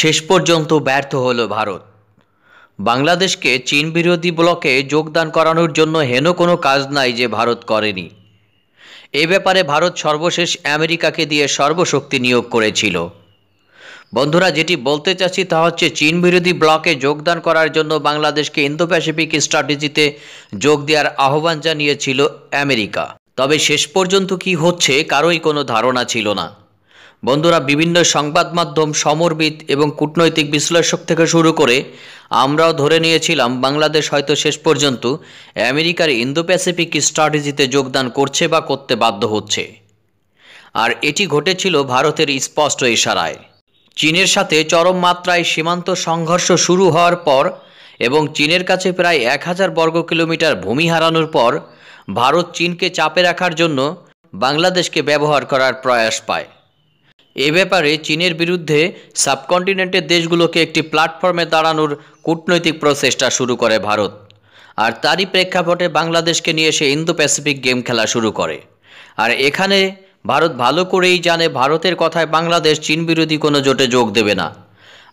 শেষ পর্যন্ত ব্যর্থ হল ভারত বাংলাদেশকে চীন বিরোধী ব্লকে যোগদান করানোর জন্য হেন কোনো কাজ নাই যে ভারত করেনি এ ব্যাপারে ভারত সর্বশেষ আমেরিকাকে দিয়ে সর্বশক্তি নিয়োগ করেছিল বন্ধুরা যেটি বলতে চাচ্ছি তা হচ্ছে চীন বিরোধী ব্লকে যোগদান করার জন্য বাংলাদেশকে ইন্দো প্যাসিফিক স্ট্র্যাটেজিতে যোগ দেওয়ার আহ্বান জানিয়েছিল আমেরিকা তবে শেষ পর্যন্ত কি হচ্ছে কারোই কোনো ধারণা ছিল না বন্ধুরা বিভিন্ন সংবাদ মাধ্যম সমরবিদ এবং কূটনৈতিক বিশ্লেষক থেকে শুরু করে আমরাও ধরে নিয়েছিলাম বাংলাদেশ হয়তো শেষ পর্যন্ত আমেরিকার ইন্দো প্যাসিফিক স্ট্র্যাটেজিতে যোগদান করছে বা করতে বাধ্য হচ্ছে আর এটি ঘটেছিল ভারতের স্পষ্ট ইশারায় চীনের সাথে চরম মাত্রায় সীমান্ত সংঘর্ষ শুরু হওয়ার পর এবং চীনের কাছে প্রায় এক হাজার বর্গ কিলোমিটার ভূমি হারানোর পর ভারত চীনকে চাপে রাখার জন্য বাংলাদেশকে ব্যবহার করার প্রয়াস পায় এ ব্যাপারে চীনের বিরুদ্ধে সাবকন্টিনেন্টের দেশগুলোকে একটি প্ল্যাটফর্মে দাঁড়ানোর কূটনৈতিক প্রচেষ্টা শুরু করে ভারত আর তারই প্রেক্ষাপটে বাংলাদেশকে নিয়ে সে ইন্দো প্যাসিফিক গেম খেলা শুরু করে আর এখানে ভারত ভালো করেই জানে ভারতের কথায় বাংলাদেশ চীন বিরোধী কোনো জোটে যোগ দেবে না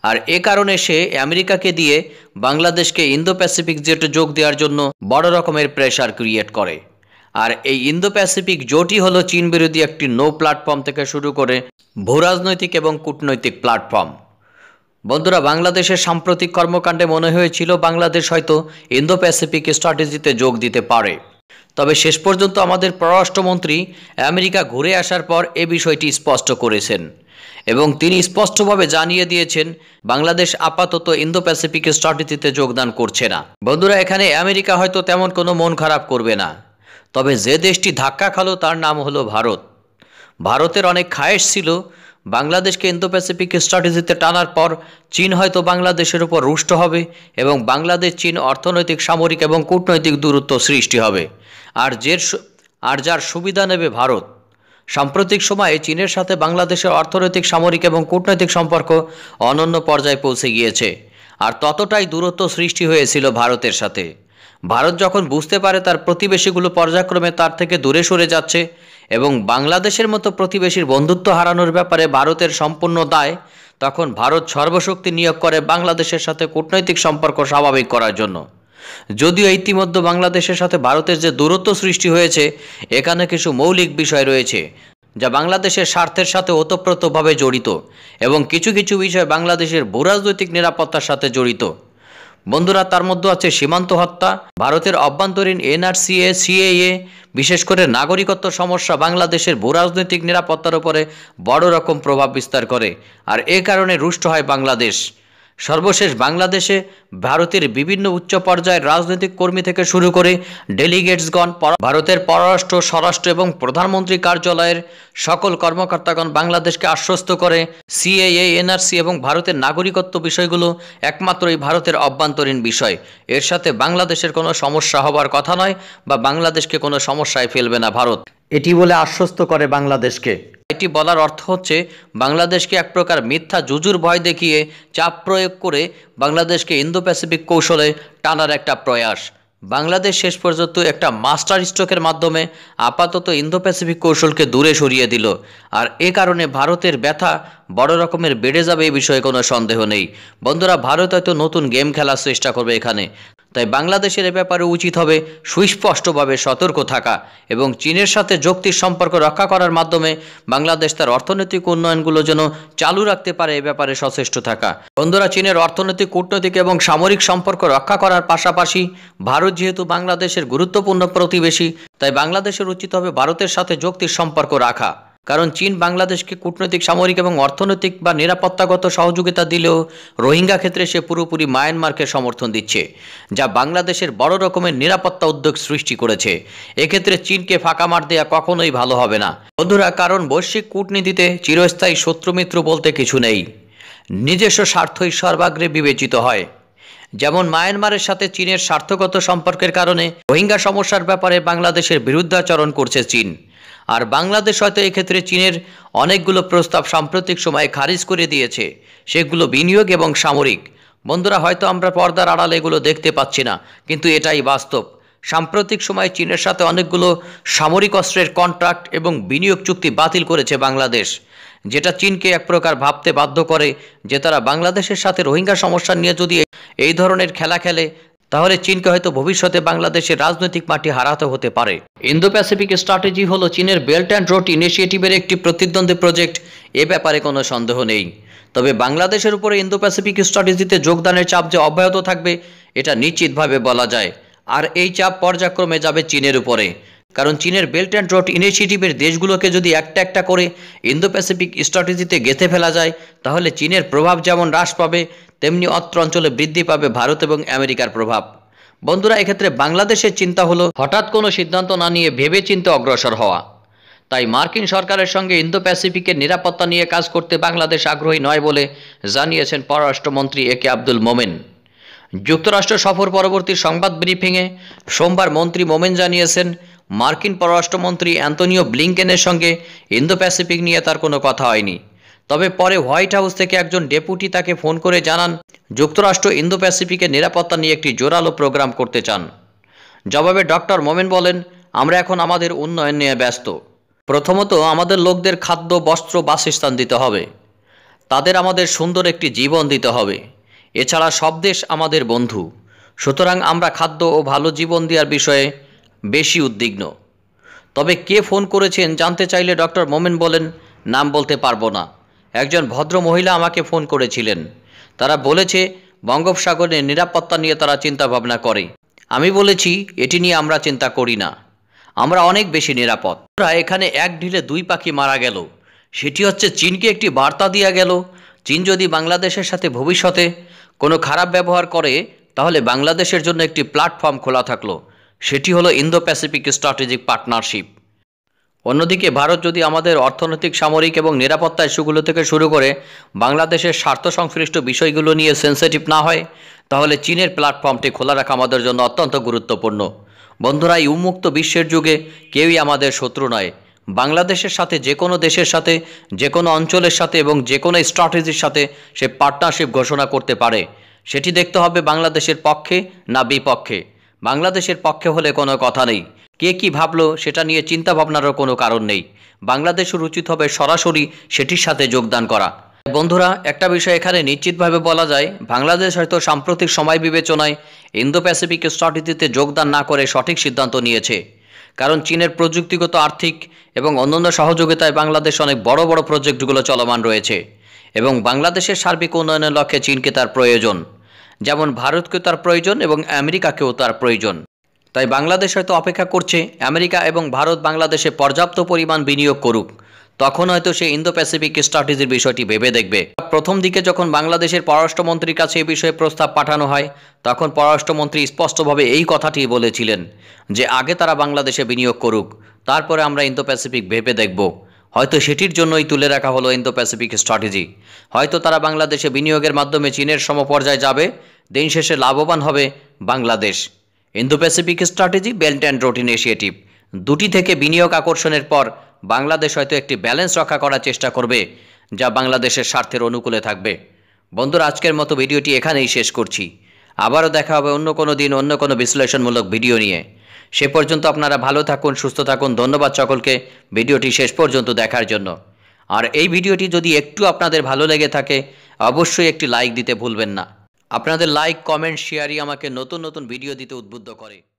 আর এ কারণে সে আমেরিকাকে দিয়ে বাংলাদেশকে ইন্দো প্যাসিফিক জোটে যোগ দেওয়ার জন্য বড় রকমের প্রেশার ক্রিয়েট করে আর এই ইন্দো প্যাসিফিক জোটই হলো চীন বিরোধী একটি নো প্ল্যাটফর্ম থেকে শুরু করে ভূরাজনৈতিক এবং কূটনৈতিক প্ল্যাটফর্ম বন্ধুরা বাংলাদেশের সাম্প্রতিক কর্মকাণ্ডে মনে হয়েছিল বাংলাদেশ হয়তো ইন্দো প্যাসিফিক স্ট্র্যাটেজিতে যোগ দিতে পারে তবে শেষ পর্যন্ত আমাদের পররাষ্ট্রমন্ত্রী আমেরিকা ঘুরে আসার পর এ বিষয়টি স্পষ্ট করেছেন এবং তিনি স্পষ্টভাবে জানিয়ে দিয়েছেন বাংলাদেশ আপাতত ইন্দো প্যাসিফিক স্ট্র্যাটেজিতে যোগদান করছে না বন্ধুরা এখানে আমেরিকা হয়তো তেমন কোনো মন খারাপ করবে না তবে যে দেশটি ধাক্কা খালো তার নাম হলো ভারত ভারতের অনেক খায়েশ ছিল বাংলাদেশকে ইন্দো প্যাসিফিক স্ট্র্যাটেজিতে টানার পর চীন হয়তো বাংলাদেশের উপর রুষ্ট হবে এবং বাংলাদেশ চীন অর্থনৈতিক সামরিক এবং কূটনৈতিক দূরত্ব সৃষ্টি হবে আর যে আর যার সুবিধা নেবে ভারত সাম্প্রতিক সময়ে চীনের সাথে বাংলাদেশের অর্থনৈতিক সামরিক এবং কূটনৈতিক সম্পর্ক অনন্য পর্যায়ে পৌঁছে গিয়েছে আর ততটাই দূরত্ব সৃষ্টি হয়েছিল ভারতের সাথে ভারত যখন বুঝতে পারে তার প্রতিবেশীগুলো পর্যায়ক্রমে তার থেকে দূরে সরে যাচ্ছে এবং বাংলাদেশের মতো প্রতিবেশীর বন্ধুত্ব হারানোর ব্যাপারে ভারতের সম্পূর্ণ দায় তখন ভারত সর্বশক্তি নিয়োগ করে বাংলাদেশের সাথে কূটনৈতিক সম্পর্ক স্বাভাবিক করার জন্য যদিও ইতিমধ্যে বাংলাদেশের সাথে ভারতের যে দূরত্ব সৃষ্টি হয়েছে এখানে কিছু মৌলিক বিষয় রয়েছে যা বাংলাদেশের স্বার্থের সাথে ওতপ্রোতভাবে জড়িত এবং কিছু কিছু বিষয় বাংলাদেশের ভূরাজনৈতিক নিরাপত্তার সাথে জড়িত বন্ধুরা তার মধ্যে আছে সীমান্ত হত্যা ভারতের অভ্যন্তরীণ এনআরসিএ সিএএ বিশেষ করে নাগরিকত্ব সমস্যা বাংলাদেশের ভূরাজনৈতিক নিরাপত্তার উপরে বড় রকম প্রভাব বিস্তার করে আর এ কারণে রুষ্ট হয় বাংলাদেশ সর্বশেষ বাংলাদেশে ভারতের বিভিন্ন উচ্চ পর্যায়ের রাজনৈতিক কর্মী থেকে শুরু করে ডেলিগেটসগণ ভারতের পররাষ্ট্র স্বরাষ্ট্র এবং প্রধানমন্ত্রী কার্যালয়ের সকল কর্মকর্তাগণ বাংলাদেশকে আশ্বস্ত করে সিএএ এনআরসি এবং ভারতের নাগরিকত্ব বিষয়গুলো একমাত্রই ভারতের অভ্যন্তরীণ বিষয় এর সাথে বাংলাদেশের কোনো সমস্যা হবার কথা নয় বা বাংলাদেশকে কোনো সমস্যায় ফেলবে না ভারত এটি বলে আশ্বস্ত করে বাংলাদেশকে এটি বলার অর্থ হচ্ছে বাংলাদেশকে এক প্রকার মিথ্যা জুজুর ভয় দেখিয়ে চাপ প্রয়োগ করে বাংলাদেশকে ইন্দো প্যাসিফিক কৌশলে টানার একটা প্রয়াস বাংলাদেশ শেষ পর্যন্ত একটা মাস্টার স্ট্রোকের মাধ্যমে আপাতত ইন্দো প্যাসিফিক কৌশলকে দূরে সরিয়ে দিল আর এ কারণে ভারতের ব্যথা বড় রকমের বেড়ে যাবে এ বিষয়ে কোনো সন্দেহ নেই বন্ধুরা ভারত হয়তো নতুন গেম খেলার চেষ্টা করবে এখানে তাই বাংলাদেশের এ ব্যাপারে উচিত হবে সুস্পষ্টভাবে সতর্ক থাকা এবং চীনের সাথে যুক্তির সম্পর্ক রক্ষা করার মাধ্যমে বাংলাদেশ তার অর্থনৈতিক উন্নয়নগুলো যেন চালু রাখতে পারে এ ব্যাপারে সচেষ্ট থাকা বন্ধুরা চীনের অর্থনৈতিক কূটনৈতিক এবং সামরিক সম্পর্ক রক্ষা করার পাশাপাশি ভারত যেহেতু বাংলাদেশের গুরুত্বপূর্ণ প্রতিবেশী তাই বাংলাদেশের উচিত হবে ভারতের সাথে যৌক্তির সম্পর্ক রাখা কারণ চীন বাংলাদেশকে কূটনৈতিক সামরিক এবং অর্থনৈতিক বা নিরাপত্তাগত সহযোগিতা দিলেও রোহিঙ্গা ক্ষেত্রে সে পুরোপুরি মায়ানমারকে সমর্থন দিচ্ছে যা বাংলাদেশের বড় রকমের নিরাপত্তা উদ্যোগ সৃষ্টি করেছে এক্ষেত্রে চীনকে ফাঁকা মার দেওয়া কখনোই ভালো হবে না বন্ধুরা কারণ বৈশ্বিক কূটনীতিতে চিরস্থায়ী শত্রুমিত্র বলতে কিছু নেই নিজস্ব স্বার্থই সর্বাগ্রে বিবেচিত হয় যেমন মায়ানমারের সাথে চীনের স্বার্থগত সম্পর্কের কারণে রোহিঙ্গা সমস্যার ব্যাপারে বাংলাদেশের বিরুদ্ধাচরণ করছে চীন আর বাংলাদেশ হয়তো এক্ষেত্রে চীনের অনেকগুলো প্রস্তাব সাম্প্রতিক সময়ে খারিজ করে দিয়েছে সেগুলো বিনিয়োগ এবং সামরিক বন্ধুরা হয়তো আমরা পর্দার আড়ালে এগুলো দেখতে পাচ্ছি না কিন্তু এটাই বাস্তব সাম্প্রতিক সময়ে চীনের সাথে অনেকগুলো সামরিক অস্ত্রের কন্ট্রাক্ট এবং বিনিয়োগ চুক্তি বাতিল করেছে বাংলাদেশ যেটা চীনকে এক প্রকার ভাবতে বাধ্য করে যে তারা বাংলাদেশের সাথে রোহিঙ্গা সমস্যা নিয়ে যদি এই ধরনের খেলা খেলে তাহলে চীনকে হয়তো ভবিষ্যতে বাংলাদেশের রাজনৈতিক মাটি হারাতে হতে পারে ইন্দো প্যাসিফিক স্ট্র্যাটেজি হল চীনের বেল্ট অ্যান্ড রোড ইনিশিয়েটিভের একটি প্রতিদ্বন্দ্বী প্রজেক্ট এ ব্যাপারে কোনো সন্দেহ নেই তবে বাংলাদেশের উপরে ইন্দো প্যাসিফিক স্ট্র্যাটেজিতে যোগদানের চাপ যে অব্যাহত থাকবে এটা নিশ্চিতভাবে বলা যায় আর এই চাপ পর্যায়ক্রমে যাবে চীনের উপরে কারণ চীনের বেল্ট অ্যান্ড রোড ইনিশিয়েটিভের দেশগুলোকে যদি একটা একটা করে ইন্দো প্যাসিফিক স্ট্র্যাটেজিতে গেঁথে ফেলা যায় তাহলে চীনের প্রভাব যেমন হ্রাস পাবে তেমনি অত্র অঞ্চলে বৃদ্ধি পাবে ভারত এবং আমেরিকার প্রভাব বন্ধুরা এক্ষেত্রে বাংলাদেশের চিন্তা হলো হঠাৎ কোনো সিদ্ধান্ত না নিয়ে ভেবে চিন্তে অগ্রসর হওয়া তাই মার্কিন সরকারের সঙ্গে ইন্দো প্যাসিফিকের নিরাপত্তা নিয়ে কাজ করতে বাংলাদেশ আগ্রহী নয় বলে জানিয়েছেন পররাষ্ট্রমন্ত্রী এ কে আব্দুল মোমেন যুক্তরাষ্ট্র সফর পরবর্তী সংবাদ ব্রিফিংয়ে সোমবার মন্ত্রী মোমেন জানিয়েছেন মার্কিন পররাষ্ট্রমন্ত্রী অ্যান্তনিও ব্লিংকেনের সঙ্গে ইন্দো প্যাসিফিক নিয়ে তার কোনো কথা হয়নি তবে পরে হোয়াইট হাউস থেকে একজন ডেপুটি তাকে ফোন করে জানান যুক্তরাষ্ট্র ইন্দো প্যাসিফিকের নিরাপত্তা নিয়ে একটি জোরালো প্রোগ্রাম করতে চান জবাবে ডক্টর মোমেন বলেন আমরা এখন আমাদের উন্নয়ন নিয়ে ব্যস্ত প্রথমত আমাদের লোকদের খাদ্য বস্ত্র বাসস্থান দিতে হবে তাদের আমাদের সুন্দর একটি জীবন দিতে হবে এছাড়া সব দেশ আমাদের বন্ধু সুতরাং আমরা খাদ্য ও ভালো জীবন দেওয়ার বিষয়ে বেশি উদ্বিগ্ন তবে কে ফোন করেছেন জানতে চাইলে ডক্টর মোমেন বলেন নাম বলতে পারবো না একজন ভদ্র মহিলা আমাকে ফোন করেছিলেন তারা বলেছে বঙ্গোপসাগরের নিরাপত্তা নিয়ে তারা চিন্তা ভাবনা করে আমি বলেছি এটি নিয়ে আমরা চিন্তা করি না আমরা অনেক বেশি নিরাপদ এখানে এক ঢিলে দুই পাখি মারা গেল সেটি হচ্ছে চীনকে একটি বার্তা দেওয়া গেল চীন যদি বাংলাদেশের সাথে ভবিষ্যতে কোনো খারাপ ব্যবহার করে তাহলে বাংলাদেশের জন্য একটি প্ল্যাটফর্ম খোলা থাকলো সেটি হলো ইন্দো প্যাসিফিক স্ট্র্যাটেজিক পার্টনারশিপ অন্যদিকে ভারত যদি আমাদের অর্থনৈতিক সামরিক এবং নিরাপত্তা ইস্যুগুলো থেকে শুরু করে বাংলাদেশের স্বার্থ সংশ্লিষ্ট বিষয়গুলো নিয়ে সেন্সিটিভ না হয় তাহলে চীনের প্ল্যাটফর্মটি খোলা রাখা আমাদের জন্য অত্যন্ত গুরুত্বপূর্ণ বন্ধুরা এই উন্মুক্ত বিশ্বের যুগে কেউই আমাদের শত্রু নয় বাংলাদেশের সাথে যে কোনো দেশের সাথে যে কোনো অঞ্চলের সাথে এবং যে কোনো স্ট্র্যাটেজির সাথে সে পার্টনারশিপ ঘোষণা করতে পারে সেটি দেখতে হবে বাংলাদেশের পক্ষে না বিপক্ষে বাংলাদেশের পক্ষে হলে কোনো কথা নেই কে কি ভাবলো সেটা নিয়ে চিন্তা ভাবনারও কোনো কারণ নেই বাংলাদেশের উচিত হবে সরাসরি সেটির সাথে যোগদান করা বন্ধুরা একটা বিষয় এখানে নিশ্চিতভাবে বলা যায় বাংলাদেশ হয়তো সাম্প্রতিক সময় বিবেচনায় ইন্দো প্যাসিফিক স্ট্র্যাটেজিতে যোগদান না করে সঠিক সিদ্ধান্ত নিয়েছে কারণ চীনের প্রযুক্তিগত আর্থিক এবং অন্যান্য সহযোগিতায় বাংলাদেশ অনেক বড় বড় প্রজেক্টগুলো চলমান রয়েছে এবং বাংলাদেশের সার্বিক উন্নয়নের লক্ষ্যে চীনকে তার প্রয়োজন যেমন ভারতকেও তার প্রয়োজন এবং আমেরিকাকেও তার প্রয়োজন তাই বাংলাদেশ হয়তো অপেক্ষা করছে আমেরিকা এবং ভারত বাংলাদেশে পর্যাপ্ত পরিমাণ বিনিয়োগ করুক তখন হয়তো সে ইন্দো প্যাসিফিক স্ট্র্যাটেজির বিষয়টি ভেবে দেখবে প্রথম দিকে যখন বাংলাদেশের পররাষ্ট্রমন্ত্রীর কাছে এ বিষয়ে প্রস্তাব পাঠানো হয় তখন পররাষ্ট্রমন্ত্রী স্পষ্টভাবে এই কথাটি বলেছিলেন যে আগে তারা বাংলাদেশে বিনিয়োগ করুক তারপরে আমরা ইন্দো প্যাসিফিক ভেবে দেখব হয়তো সেটির জন্যই তুলে রাখা হলো ইন্দো প্যাসিফিক স্ট্র্যাটেজি হয়তো তারা বাংলাদেশে বিনিয়োগের মাধ্যমে চীনের সমপর্যায়ে যাবে দিন শেষে লাভবান হবে Bangladesh Indo Pacific strategy belt and road initiative দুটি থেকে বিনিয়োগ আকর্ষণের পর বাংলাদেশ হয়তো একটি ব্যালেন্স রক্ষা করার চেষ্টা করবে যা বাংলাদেশের স্বার্থের অনুকূলে থাকবে বন্ধুরা আজকের মতো ভিডিওটি এখানেই শেষ করছি আবারও দেখা হবে অন্য কোনো দিন অন্য কোনো বিশ্লেষণমূলক ভিডিও নিয়ে সে পর্যন্ত আপনারা ভালো থাকুন সুস্থ থাকুন ধন্যবাদ সকলকে ভিডিওটি শেষ পর্যন্ত দেখার জন্য আর এই ভিডিওটি যদি একটু আপনাদের ভালো লেগে থাকে অবশ্যই একটি লাইক দিতে ভুলবেন না আপনাদের লাইক কমেন্ট শেয়ারই আমাকে নতুন নতুন ভিডিও দিতে উদ্বুদ্ধ করে